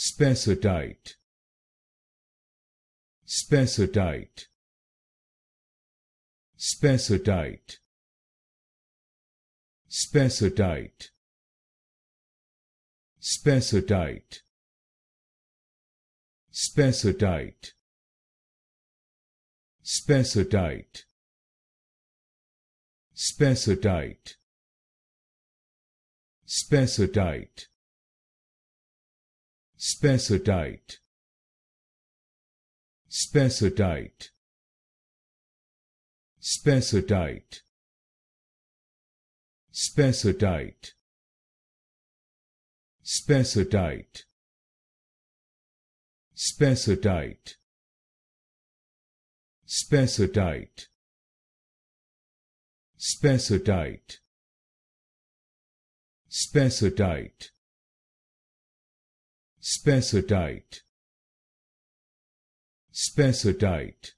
spacetite spacetite spacetite spacetite spacetite spacetite spacetite spacetite spacetite spacetite spacetite spacetite spacetite spacetite spacetite spacetite spacetite spacetite Spessotite. Spessotite.